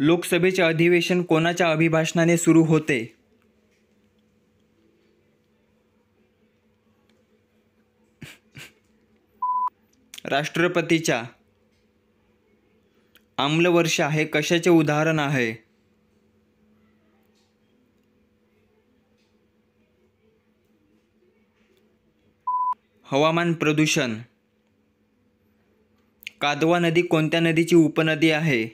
लोकसभेचे अधिवेशन कोणाच्या अभिभाषणाने सुरू होते राष्ट्रपतीच्या आम्लवर्षा हे कशाचे उदाहरण आहे हवामान प्रदूषण कादवा नदी कोणत्या नदीची उपनदी आहे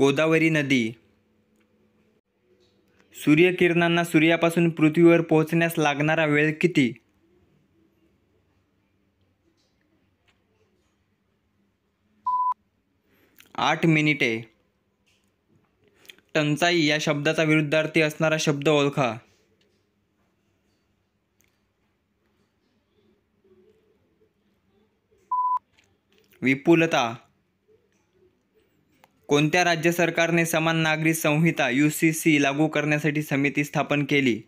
गोदावरी नदी सूर्यकिरणांना सूर्यापासून पृथ्वीवर पोहोचण्यास लागणारा वेळ किती आठ मिनिटे टंचाई या शब्दाचा विरुद्धार्थी असणारा शब्द ओळखा विपुलता कोणत्या राज्य सरकारने समान नागरी संहिता यू सी सी लागू करण्यासाठी समिती स्थापन केली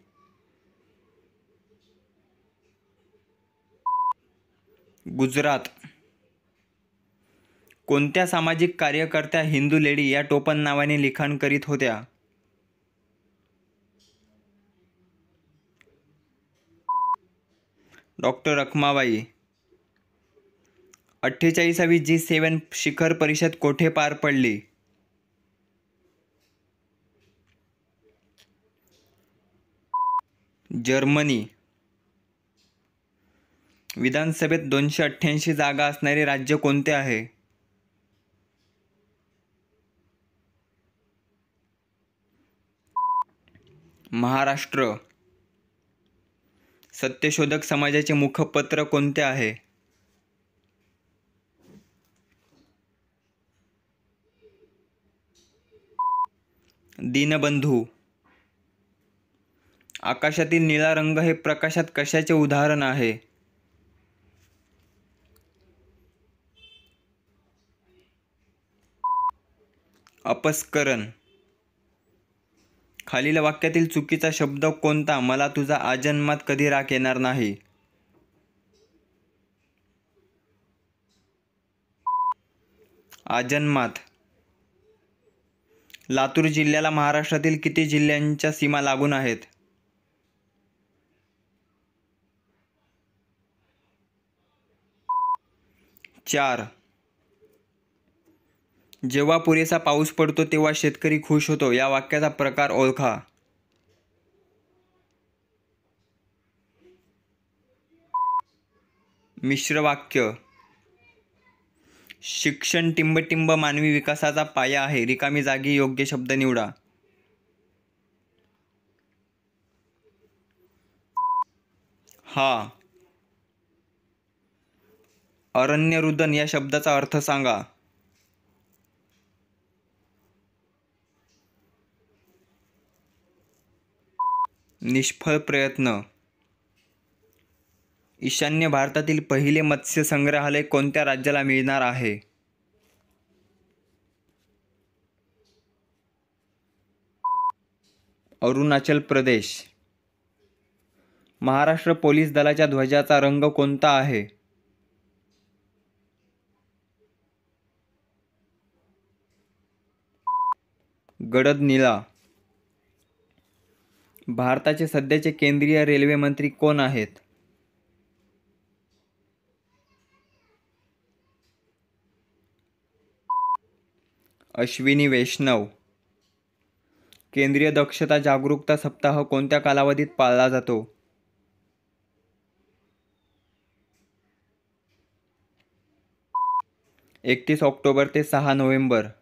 गुजरात कोणत्या सामाजिक कार्यकर्त्या हिंदू लेडी या टोपण नावाने लिखाण करीत होत्या डॉक्टर रखमाबाई अठ्ठेचाळीसावी जी सेवन शिखर परिषद कोठे पार पडली जर्मनी विधानसभेत दोनशे अठ्ठ्याऐंशी जागा असणारे राज्य कोणते आहे महाराष्ट्र सत्यशोधक समाजाचे मुखपत्र कोणते आहे दीनबंधू आकाशातील निळा रंग हे प्रकाशात कशाचे उदाहरण आहे अपस्करण खालील वाक्यातील चुकीचा शब्द कोणता मला तुझा आजन्मात कधी राख येणार नाही आजन्मात लातूर जिल्ह्याला महाराष्ट्रातील किती जिल्ह्यांच्या सीमा लागून आहेत चार जेव्हा पुरेसा पाऊस पडतो तेव्हा शेतकरी खुश होतो या वाक्याचा प्रकार ओळखा मिश्र वाक्य शिक्षण टिंबटिंब मानवी विकासाचा पाया आहे रिकामी जागी योग्य शब्द निवडा हा अरण्यरुदन या शब्दाचा अर्थ सांगा निष्फळ प्रयत्न ईशान्य भारतातील पहिले मत्स्य संग्रहालय कोणत्या राज्याला मिळणार आहे अरुणाचल प्रदेश महाराष्ट्र पोलीस दलाच्या ध्वजाचा रंग कोणता आहे गडद निला भारताचे सध्याचे केंद्रीय रेल्वे मंत्री कोण आहेत अश्विनी वैष्णव केंद्रीय दक्षता जागरूकता सप्ताह कोणत्या कालावधीत पाळला जातो एकतीस ऑक्टोबर ते सहा नोव्हेंबर